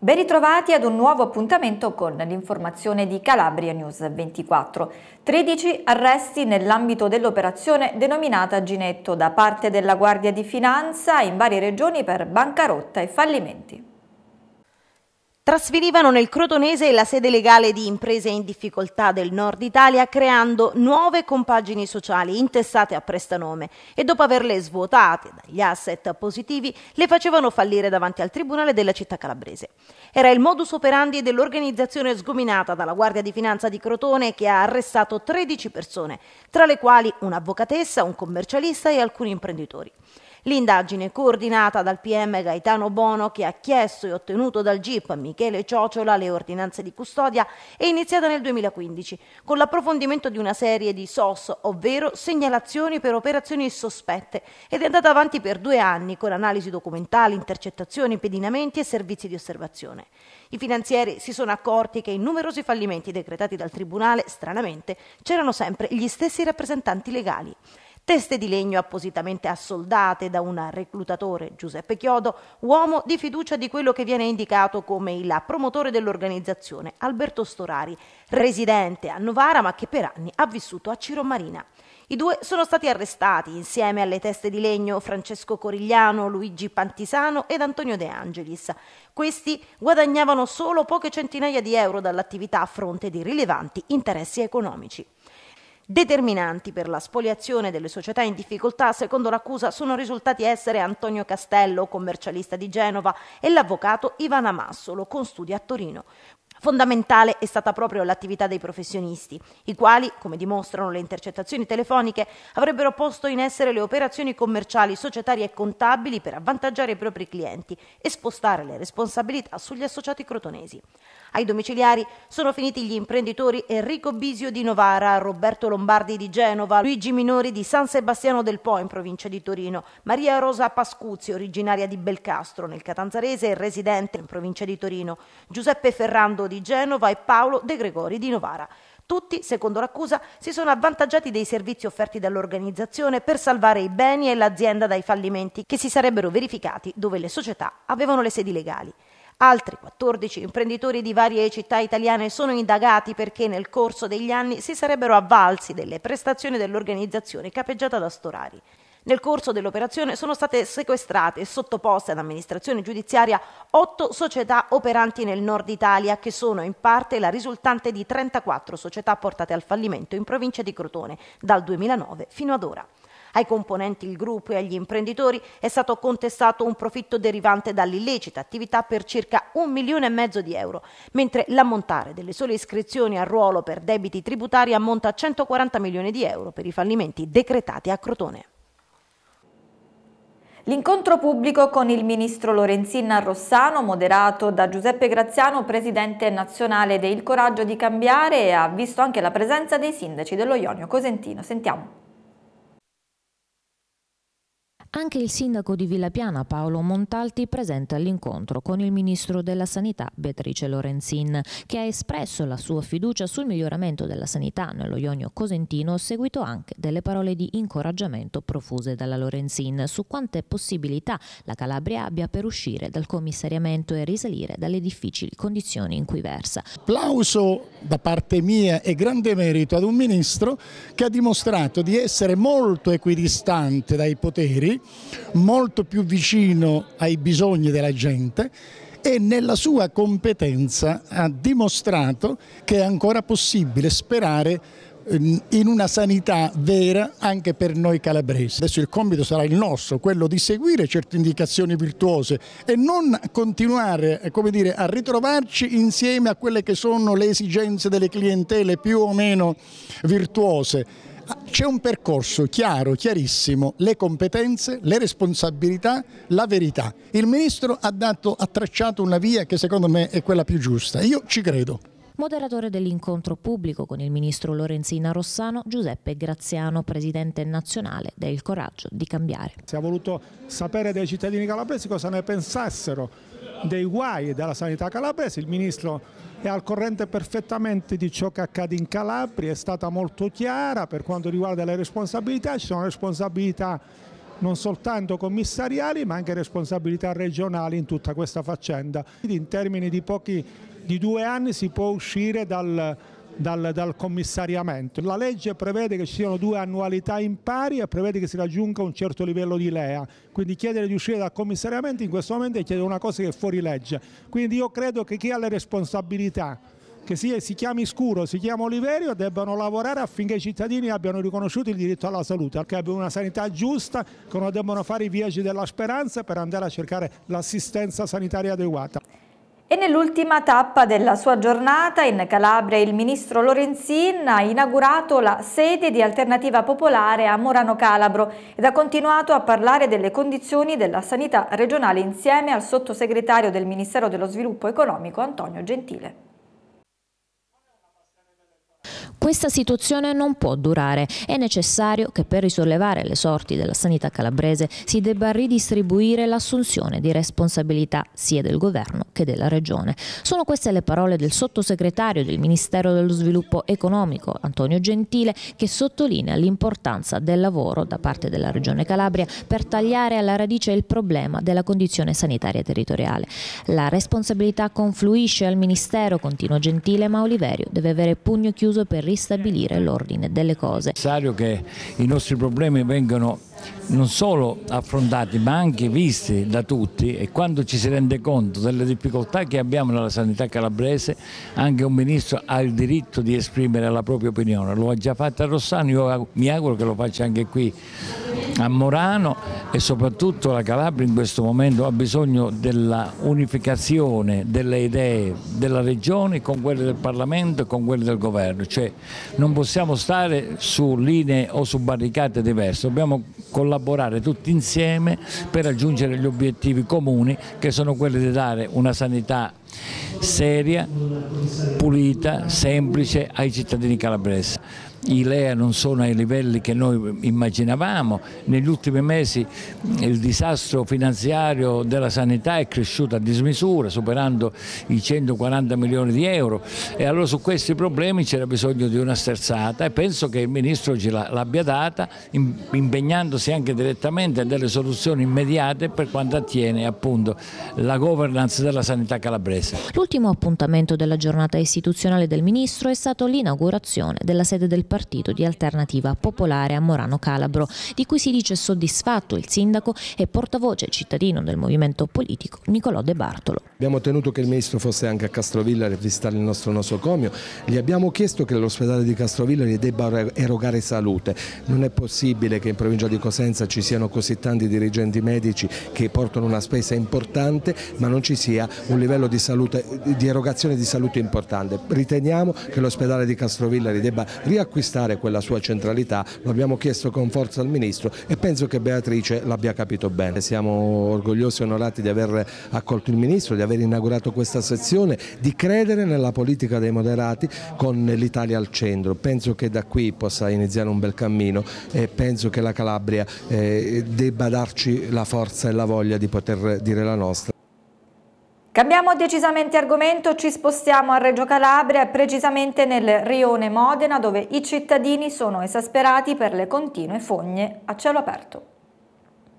Ben ritrovati ad un nuovo appuntamento con l'informazione di Calabria News 24. 13 arresti nell'ambito dell'operazione denominata Ginetto da parte della Guardia di Finanza in varie regioni per bancarotta e fallimenti trasferivano nel Crotonese la sede legale di imprese in difficoltà del nord Italia creando nuove compagini sociali intestate a prestanome e dopo averle svuotate dagli asset positivi le facevano fallire davanti al tribunale della città calabrese. Era il modus operandi dell'organizzazione sgominata dalla Guardia di Finanza di Crotone che ha arrestato 13 persone, tra le quali un'avvocatessa, un commercialista e alcuni imprenditori. L'indagine coordinata dal PM Gaetano Bono, che ha chiesto e ottenuto dal GIP Michele Ciociola le ordinanze di custodia, è iniziata nel 2015 con l'approfondimento di una serie di SOS, ovvero segnalazioni per operazioni sospette, ed è andata avanti per due anni con analisi documentali, intercettazioni, pedinamenti e servizi di osservazione. I finanzieri si sono accorti che in numerosi fallimenti decretati dal Tribunale, stranamente, c'erano sempre gli stessi rappresentanti legali teste di legno appositamente assoldate da un reclutatore, Giuseppe Chiodo, uomo di fiducia di quello che viene indicato come il promotore dell'organizzazione, Alberto Storari, residente a Novara ma che per anni ha vissuto a Ciro Marina. I due sono stati arrestati insieme alle teste di legno Francesco Corigliano, Luigi Pantisano ed Antonio De Angelis. Questi guadagnavano solo poche centinaia di euro dall'attività a fronte di rilevanti interessi economici. Determinanti per la spoliazione delle società in difficoltà, secondo l'accusa, sono risultati essere Antonio Castello, commercialista di Genova, e l'avvocato Ivan Amassolo, con studi a Torino. Fondamentale è stata proprio l'attività dei professionisti, i quali, come dimostrano le intercettazioni telefoniche, avrebbero posto in essere le operazioni commerciali, societarie e contabili per avvantaggiare i propri clienti e spostare le responsabilità sugli associati crotonesi. Ai domiciliari sono finiti gli imprenditori Enrico Bisio di Novara, Roberto Lombardi di Genova, Luigi Minori di San Sebastiano del Po in provincia di Torino, Maria Rosa Pascuzzi, originaria di Belcastro nel Catanzarese e residente in provincia di Torino, Giuseppe Ferrando di Genova e Paolo De Gregori di Novara. Tutti, secondo l'accusa, si sono avvantaggiati dei servizi offerti dall'organizzazione per salvare i beni e l'azienda dai fallimenti che si sarebbero verificati dove le società avevano le sedi legali. Altri 14 imprenditori di varie città italiane sono indagati perché nel corso degli anni si sarebbero avvalsi delle prestazioni dell'organizzazione capeggiata da Storari. Nel corso dell'operazione sono state sequestrate e sottoposte ad amministrazione giudiziaria otto società operanti nel nord Italia, che sono in parte la risultante di 34 società portate al fallimento in provincia di Crotone dal 2009 fino ad ora. Ai componenti il gruppo e agli imprenditori è stato contestato un profitto derivante dall'illecita attività per circa un milione e mezzo di euro, mentre l'ammontare delle sole iscrizioni a ruolo per debiti tributari ammonta a 140 milioni di euro per i fallimenti decretati a Crotone. L'incontro pubblico con il ministro Lorenzin Rossano, moderato da Giuseppe Graziano, presidente nazionale del Coraggio di Cambiare, ha visto anche la presenza dei sindaci dello Ionio Cosentino. Sentiamo. Anche il sindaco di Villapiana Paolo Montalti presente all'incontro con il ministro della Sanità Beatrice Lorenzin, che ha espresso la sua fiducia sul miglioramento della sanità nello Ionio Cosentino, seguito anche delle parole di incoraggiamento profuse dalla Lorenzin su quante possibilità la Calabria abbia per uscire dal commissariamento e risalire dalle difficili condizioni in cui versa. Applauso da parte mia e grande merito ad un ministro che ha dimostrato di essere molto equidistante dai poteri molto più vicino ai bisogni della gente e nella sua competenza ha dimostrato che è ancora possibile sperare ehm, in una sanità vera anche per noi calabresi. Adesso il compito sarà il nostro, quello di seguire certe indicazioni virtuose e non continuare eh, dire, a ritrovarci insieme a quelle che sono le esigenze delle clientele più o meno virtuose Ah, c'è un percorso chiaro, chiarissimo, le competenze, le responsabilità, la verità. Il Ministro ha, dato, ha tracciato una via che secondo me è quella più giusta. Io ci credo moderatore dell'incontro pubblico con il ministro Lorenzina Rossano, Giuseppe Graziano, presidente nazionale del Coraggio di Cambiare. Si è voluto sapere dai cittadini calabresi cosa ne pensassero dei guai della sanità calabrese, il ministro è al corrente perfettamente di ciò che accade in Calabria, è stata molto chiara per quanto riguarda le responsabilità, ci sono responsabilità non soltanto commissariali ma anche responsabilità regionali in tutta questa faccenda. In termini di, pochi, di due anni si può uscire dal, dal, dal, commissariamento. La legge prevede che ci siano due annualità impari e prevede che si raggiunga un certo livello di LEA, quindi chiedere di uscire dal commissariamento in questo momento è chiedere una cosa che è fuori legge. Quindi io credo che chi ha le responsabilità che si, si chiami Scuro, si chiama Oliverio, debbano lavorare affinché i cittadini abbiano riconosciuto il diritto alla salute, che abbiano una sanità giusta, che non debbano fare i viaggi della speranza per andare a cercare l'assistenza sanitaria adeguata. E nell'ultima tappa della sua giornata in Calabria il ministro Lorenzin ha inaugurato la sede di Alternativa Popolare a Morano Calabro ed ha continuato a parlare delle condizioni della sanità regionale insieme al sottosegretario del Ministero dello Sviluppo Economico Antonio Gentile. Questa situazione non può durare. È necessario che per risollevare le sorti della sanità calabrese si debba ridistribuire l'assunzione di responsabilità sia del governo che della regione. Sono queste le parole del sottosegretario del Ministero dello Sviluppo Economico, Antonio Gentile, che sottolinea l'importanza del lavoro da parte della regione Calabria per tagliare alla radice il problema della condizione sanitaria territoriale. La responsabilità confluisce al Ministero, continua Gentile, ma Oliverio deve avere pugno chiuso per rispondere ristabilire l'ordine delle cose. È necessario che i nostri problemi vengano non solo affrontati ma anche visti da tutti e quando ci si rende conto delle difficoltà che abbiamo nella sanità calabrese anche un ministro ha il diritto di esprimere la propria opinione, lo ha già fatto a Rossano, io mi auguro che lo faccia anche qui a Morano e soprattutto la Calabria in questo momento ha bisogno della unificazione delle idee della regione con quelle del Parlamento e con quelle del governo, cioè non possiamo stare su linee o su barricate diverse, dobbiamo collaborare tutti insieme per raggiungere gli obiettivi comuni che sono quelli di dare una sanità seria, pulita, semplice ai cittadini calabresi i LEA non sono ai livelli che noi immaginavamo, negli ultimi mesi il disastro finanziario della sanità è cresciuto a dismisura superando i 140 milioni di euro e allora su questi problemi c'era bisogno di una sterzata e penso che il Ministro ce l'abbia data impegnandosi anche direttamente a delle soluzioni immediate per quanto attiene appunto la governance della sanità calabrese. L'ultimo appuntamento della giornata istituzionale del Ministro è stato l'inaugurazione della sede del partito di alternativa popolare a Morano Calabro, di cui si dice soddisfatto il sindaco e portavoce cittadino del movimento politico Nicolò De Bartolo. Abbiamo tenuto che il ministro fosse anche a Castrovilla a visitare il nostro nosocomio, gli abbiamo chiesto che l'ospedale di Castrovilla gli debba erogare salute, non è possibile che in provincia di Cosenza ci siano così tanti dirigenti medici che portano una spesa importante ma non ci sia un livello di, salute, di erogazione di salute importante, riteniamo che l'ospedale di Castrovilla li debba riacquistare riacquistare quella sua centralità, lo abbiamo chiesto con forza al Ministro e penso che Beatrice l'abbia capito bene. Siamo orgogliosi e onorati di aver accolto il Ministro, di aver inaugurato questa sezione, di credere nella politica dei moderati con l'Italia al centro. Penso che da qui possa iniziare un bel cammino e penso che la Calabria eh, debba darci la forza e la voglia di poter dire la nostra. Cambiamo decisamente argomento, ci spostiamo a Reggio Calabria, precisamente nel rione Modena, dove i cittadini sono esasperati per le continue fogne a cielo aperto.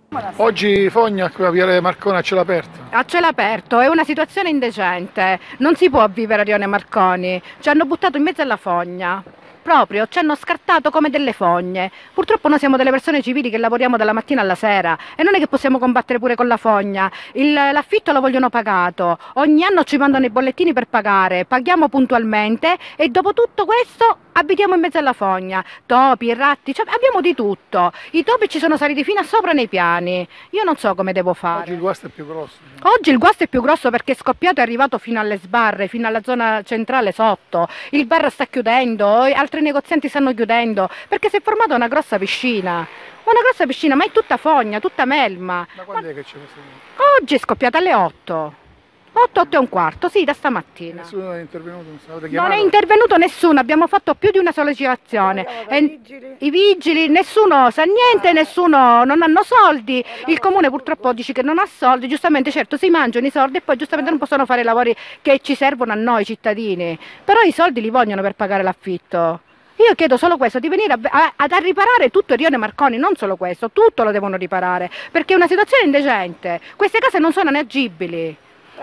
Buonasera. Oggi fogna qui a Viale Marcone a cielo aperto. A cielo aperto, è una situazione indecente, non si può vivere a Rione Marconi, ci hanno buttato in mezzo alla fogna proprio, ci hanno scartato come delle fogne. Purtroppo noi siamo delle persone civili che lavoriamo dalla mattina alla sera e non è che possiamo combattere pure con la fogna. l'affitto lo vogliono pagato, ogni anno ci mandano i bollettini per pagare, paghiamo puntualmente e dopo tutto questo abitiamo in mezzo alla fogna, topi, ratti, cioè abbiamo di tutto. I topi ci sono saliti fino a sopra nei piani. Io non so come devo fare. Oggi il guasto è più grosso. Oggi il guasto è più grosso perché è scoppiato e è arrivato fino alle sbarre, fino alla zona centrale sotto. Il bar sta chiudendo, altri negozianti stanno chiudendo perché si è formata una grossa piscina una grossa piscina, ma è tutta fogna, tutta melma. Ma quando è che c'è questa? Oggi è scoppiata alle 8. 8, 8 e un quarto, sì, da stamattina. Nessuno è intervenuto? Non, non è intervenuto nessuno, abbiamo fatto più di una sollecitazione. No, e, vigili. I vigili, nessuno sa niente, ah. nessuno non hanno soldi. Eh, Il comune purtroppo dice che non ha soldi, giustamente certo si mangiano i soldi e poi giustamente non possono fare i lavori che ci servono a noi cittadini. Però i soldi li vogliono per pagare l'affitto. Io chiedo solo questo, di venire a, a, a riparare tutto il Rione Marconi, non solo questo, tutto lo devono riparare, perché è una situazione indecente. Queste case non sono né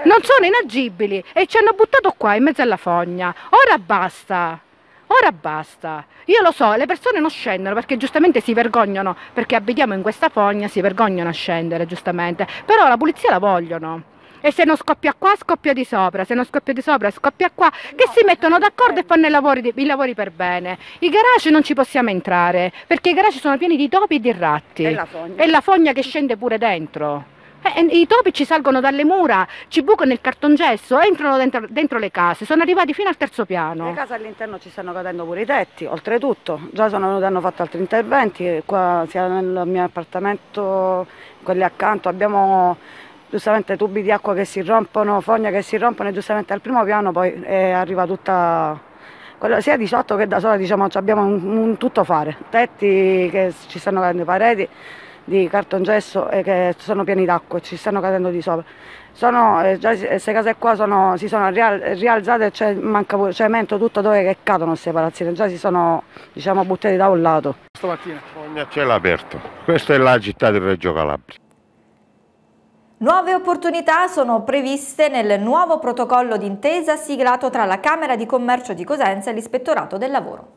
non sono inagibili e ci hanno buttato qua in mezzo alla fogna. Ora basta. Ora basta. Io lo so, le persone non scendono perché giustamente si vergognano, perché abitiamo in questa fogna, si vergognano a scendere, giustamente. Però la pulizia la vogliono. E se non scoppia qua, scoppia di sopra, se non scoppia di sopra, scoppia qua, che no, si mettono d'accordo e fanno i lavori, di, i lavori, per bene. I garage non ci possiamo entrare, perché i garage sono pieni di topi e di ratti. E la fogna. E la fogna che scende pure dentro. Eh, I topi ci salgono dalle mura, ci bucano il cartongesso, entrano dentro, dentro, le case, sono arrivati fino al terzo piano. Le case all'interno ci stanno cadendo pure i tetti, oltretutto, già sono venuti, hanno fatto altri interventi, eh, qua sia nel mio appartamento, quelli accanto, abbiamo giustamente tubi di acqua che si rompono, fogna che si rompono e giustamente al primo piano poi arriva tutta sia di sotto che da sola diciamo, abbiamo un, un tutto fare, tetti che ci stanno cadendo, pareti di cartongesso e che sono pieni d'acqua e ci stanno cadendo di sopra. Sono, eh, già queste case qua sono, si sono rial, rialzate e cioè, manca cemento tutto dove che cadono queste palazzine, già si sono diciamo, buttati da un lato. Stamattina. Fogna a cielo aperto, questa è la città di Reggio Calabria. Nuove opportunità sono previste nel nuovo protocollo d'intesa siglato tra la Camera di Commercio di Cosenza e l'Ispettorato del Lavoro.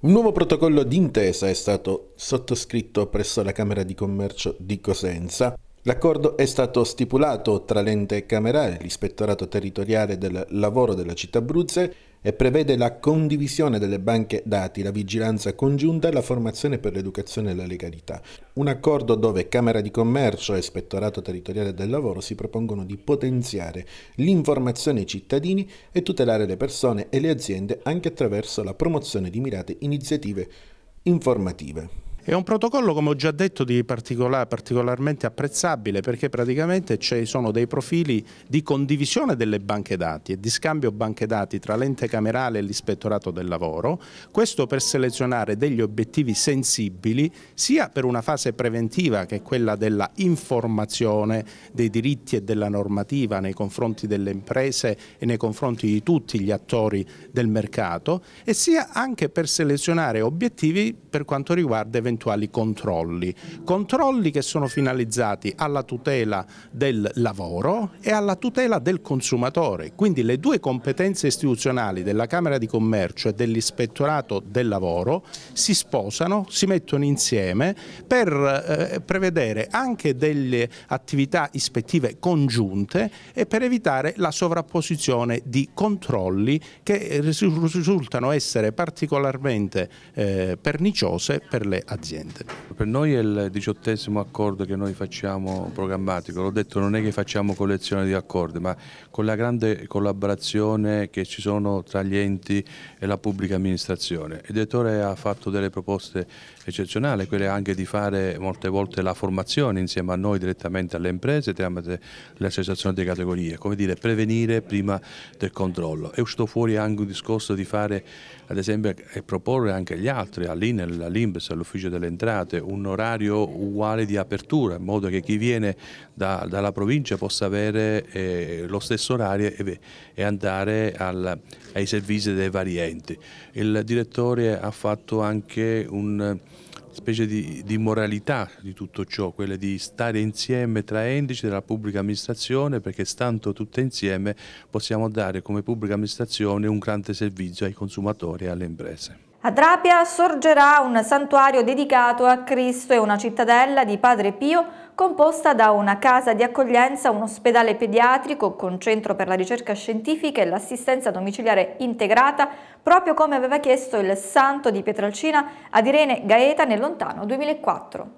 Un nuovo protocollo d'intesa è stato sottoscritto presso la Camera di Commercio di Cosenza. L'accordo è stato stipulato tra l'ente camerale, l'Ispettorato Territoriale del Lavoro della Città Abruzze e prevede la condivisione delle banche dati, la vigilanza congiunta e la formazione per l'educazione e la legalità. Un accordo dove Camera di Commercio e Ispettorato Territoriale del Lavoro si propongono di potenziare l'informazione ai cittadini e tutelare le persone e le aziende anche attraverso la promozione di mirate iniziative informative. È un protocollo, come ho già detto, particolar, particolarmente apprezzabile perché praticamente ci sono dei profili di condivisione delle banche dati e di scambio banche dati tra l'ente camerale e l'ispettorato del lavoro, questo per selezionare degli obiettivi sensibili sia per una fase preventiva che è quella della informazione dei diritti e della normativa nei confronti delle imprese e nei confronti di tutti gli attori del mercato e sia anche per selezionare obiettivi per quanto riguarda eventuali eventuali controlli, controlli che sono finalizzati alla tutela del lavoro e alla tutela del consumatore, quindi le due competenze istituzionali della Camera di Commercio e dell'Ispettorato del Lavoro si sposano, si mettono insieme per eh, prevedere anche delle attività ispettive congiunte e per evitare la sovrapposizione di controlli che risultano essere particolarmente eh, perniciose per le aziende dell'azienda. Per noi è il diciottesimo accordo che noi facciamo programmatico, l'ho detto non è che facciamo collezione di accordi, ma con la grande collaborazione che ci sono tra gli enti e la pubblica amministrazione. Il direttore ha fatto delle proposte eccezionali, quelle anche di fare molte volte la formazione insieme a noi direttamente alle imprese tramite le associazioni di categorie, come dire prevenire prima del controllo. È uscito fuori anche un discorso di fare ad esempio e proporre anche agli altri, all'INEL, all'Imbes, all'ufficio della delle entrate, un orario uguale di apertura, in modo che chi viene da, dalla provincia possa avere eh, lo stesso orario e, e andare al, ai servizi dei vari enti. Il direttore ha fatto anche un specie di, di, moralità di tutto ciò, quella di stare insieme tra indici della pubblica amministrazione perché stando tutte insieme possiamo dare come pubblica amministrazione un grande servizio ai consumatori e alle imprese. A Trapia sorgerà un santuario dedicato a Cristo e una cittadella di Padre Pio composta da una casa di accoglienza, un ospedale pediatrico con centro per la ricerca scientifica e l'assistenza domiciliare integrata, proprio come aveva chiesto il santo di Pietralcina ad Irene Gaeta nel lontano 2004.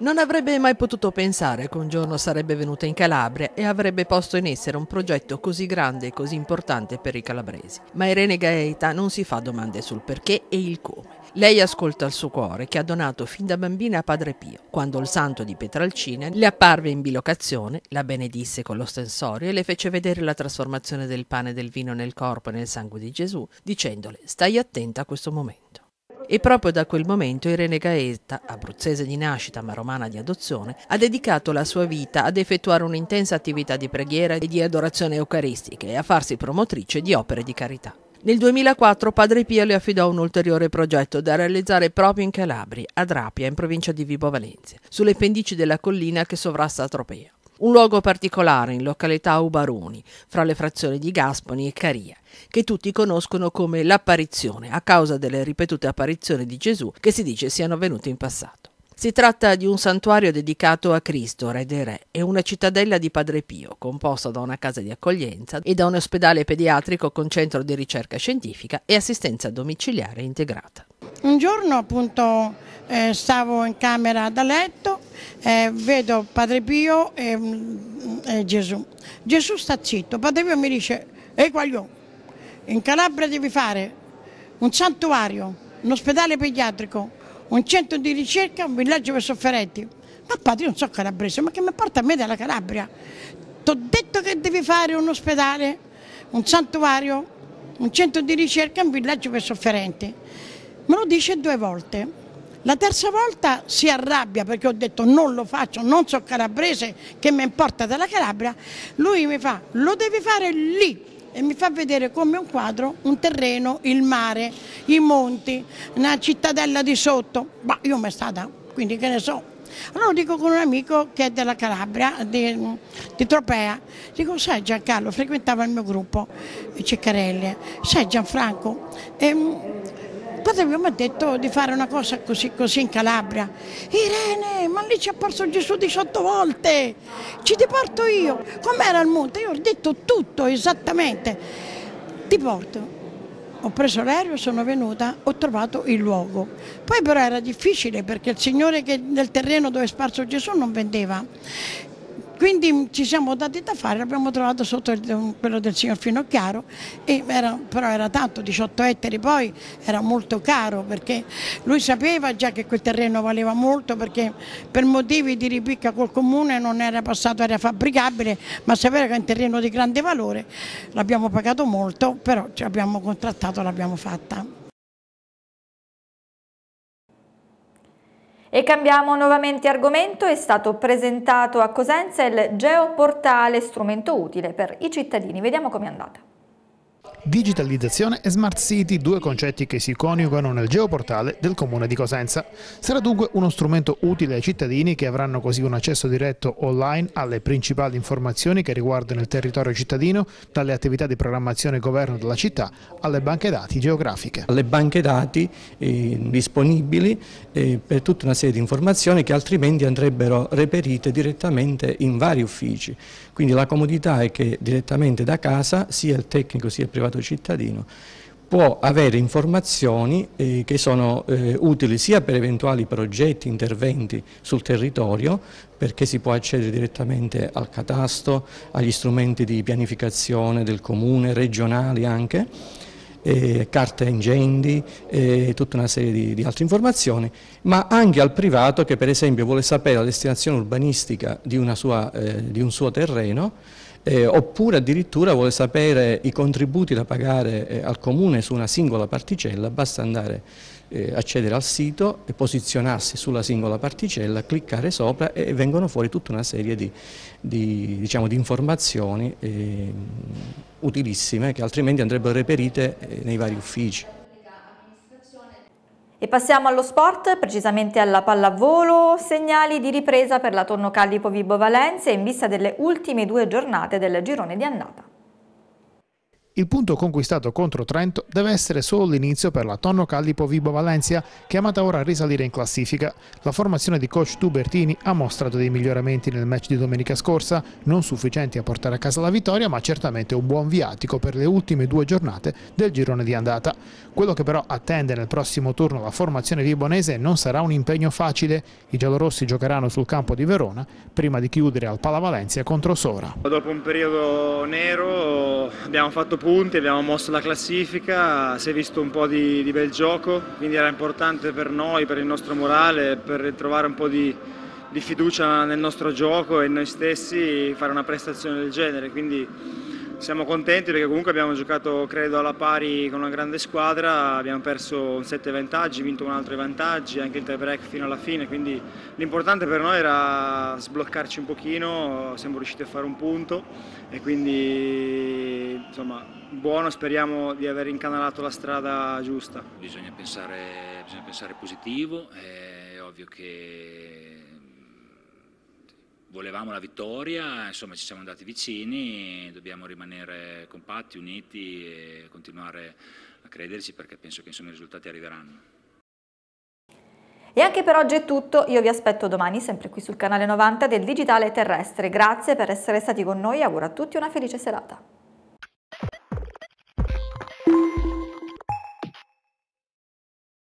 Non avrebbe mai potuto pensare che un giorno sarebbe venuta in Calabria e avrebbe posto in essere un progetto così grande e così importante per i calabresi. Ma Irene Gaeta non si fa domande sul perché e il come. Lei ascolta il suo cuore che ha donato fin da bambina a Padre Pio, quando il santo di Petralcina le apparve in bilocazione, la benedisse con l'ostensorio e le fece vedere la trasformazione del pane e del vino nel corpo e nel sangue di Gesù, dicendole stai attenta a questo momento. E proprio da quel momento Irene Gaeta, abruzzese di nascita ma romana di adozione, ha dedicato la sua vita ad effettuare un'intensa attività di preghiera e di adorazione eucaristica e a farsi promotrice di opere di carità. Nel 2004 Padre Pio le affidò un ulteriore progetto da realizzare proprio in Calabria, a Drapia, in provincia di Vibo Valencia, sulle pendici della collina che sovrasta Tropea. Un luogo particolare in località Ubaroni, fra le frazioni di Gasponi e Caria, che tutti conoscono come l'apparizione, a causa delle ripetute apparizioni di Gesù che si dice siano avvenute in passato. Si tratta di un santuario dedicato a Cristo, Re dei Re, e una cittadella di Padre Pio, composta da una casa di accoglienza e da un ospedale pediatrico con centro di ricerca scientifica e assistenza domiciliare integrata. Un giorno appunto eh, stavo in camera da letto, eh, vedo Padre Pio e, mm, e, Gesù. Gesù sta zitto, Padre Pio mi dice, ehi quaglione, in Calabria devi fare un santuario, un ospedale pediatrico, un centro di ricerca, un villaggio per sofferenti. Ma padre, io non so calabrese, ma che mi porta a me dalla Calabria? Ti ho detto che devi fare un ospedale, un santuario, un centro di ricerca, un villaggio per sofferenti. Me lo dice due volte. La terza volta si arrabbia perché ho detto non lo faccio, non so calabrese, che mi importa dalla Calabria. Lui mi fa, lo devi fare lì, e mi fa vedere come un quadro, un terreno, il mare, i monti, una cittadella di sotto. Ma io mi è stata, quindi che ne so. Allora lo dico con un amico che è della Calabria, di, di Tropea, dico sai Giancarlo, frequentava il mio gruppo, Ciccarelli, sai Gianfranco, ehm, padre mi ha detto di fare una cosa così, così in Calabria. Irene, ma lì ci ha apparso Gesù 18 volte, ci ti porto io. Com'era il monte? Io ho detto tutto esattamente. Ti porto. Ho preso l'aereo, sono venuta, ho trovato il luogo. Poi però era difficile perché il signore che, del terreno dove è sparso Gesù non vendeva quindi ci siamo dati da fare, l'abbiamo trovato sotto quello del signor Finocchiaro, era, però era tanto, 18 ettari poi era molto caro perché lui sapeva già che quel terreno valeva molto perché per motivi di ripicca col comune non era passato, era fabbricabile, ma sapeva che è un terreno di grande valore, l'abbiamo pagato molto, però ci abbiamo contrattato, l'abbiamo fatta. E cambiamo nuovamente argomento, è stato presentato a Cosenza il Geoportale, strumento utile per i cittadini. Vediamo com'è andata. Digitalizzazione e Smart City, due concetti che si coniugano nel geoportale del comune di Cosenza. Sarà dunque uno strumento utile ai cittadini che avranno così un accesso diretto online alle principali informazioni che riguardano il territorio cittadino, dalle attività di programmazione e governo della città alle banche dati geografiche. Le banche dati eh, disponibili eh, per tutta una serie di informazioni che altrimenti andrebbero reperite direttamente in vari uffici. Quindi la comodità è che direttamente da casa sia il tecnico sia il privato cittadino può avere informazioni eh, che sono eh, utili sia per eventuali progetti, interventi sul territorio, perché si può accedere direttamente al catasto, agli strumenti di pianificazione del comune, regionali anche, eh, carta incendi e eh, tutta una serie di, di, altre informazioni, ma anche al privato che per esempio vuole sapere la destinazione urbanistica di, sua, eh, di un suo terreno eh, oppure addirittura vuole sapere i contributi da pagare eh, al comune su una singola particella, basta andare eh, accedere al sito e posizionarsi sulla singola particella, cliccare sopra e vengono fuori tutta una serie di, di, diciamo, di informazioni ehm, utilissime che altrimenti andrebbero reperite eh, nei vari uffici. E passiamo allo sport, precisamente alla pallavolo, segnali di ripresa per la Tonno Callipo Vibo Valencia in vista delle ultime due giornate del girone di andata. Il punto conquistato contro Trento deve essere solo l'inizio per la Tonno Callipo Vibo Valencia, chiamata ora a risalire in classifica. La formazione di coach Tubertini ha mostrato dei miglioramenti nel match di domenica scorsa, non sufficienti a portare a casa la vittoria, ma certamente un buon viatico per le ultime due giornate del girone di andata. Quello che però attende nel prossimo turno la formazione vibonese non sarà un impegno facile. I giallorossi giocheranno sul campo di Verona prima di chiudere al Valencia contro Sora. Dopo un periodo nero abbiamo fatto punto punti, abbiamo mosso la classifica, si è visto un po' di, di bel gioco, quindi era importante per noi, per il nostro morale, per ritrovare un po' di, di fiducia nel nostro gioco e in noi stessi fare una prestazione del genere. Quindi siamo contenti perché comunque abbiamo giocato credo alla pari con una grande squadra, abbiamo perso 7 vantaggi, vinto un altro vantaggio, anche il tie break fino alla fine, quindi l'importante per noi era sbloccarci un pochino, siamo riusciti a fare un punto e quindi insomma buono, speriamo di aver incanalato la strada giusta. Bisogna pensare, bisogna pensare positivo, è ovvio che volevamo la vittoria, insomma ci siamo andati vicini, dobbiamo rimanere compatti, uniti e continuare a crederci perché penso che insomma, i risultati arriveranno. E anche per oggi è tutto, io vi aspetto domani sempre qui sul canale 90 del Digitale Terrestre. Grazie per essere stati con noi e auguro a tutti una felice serata.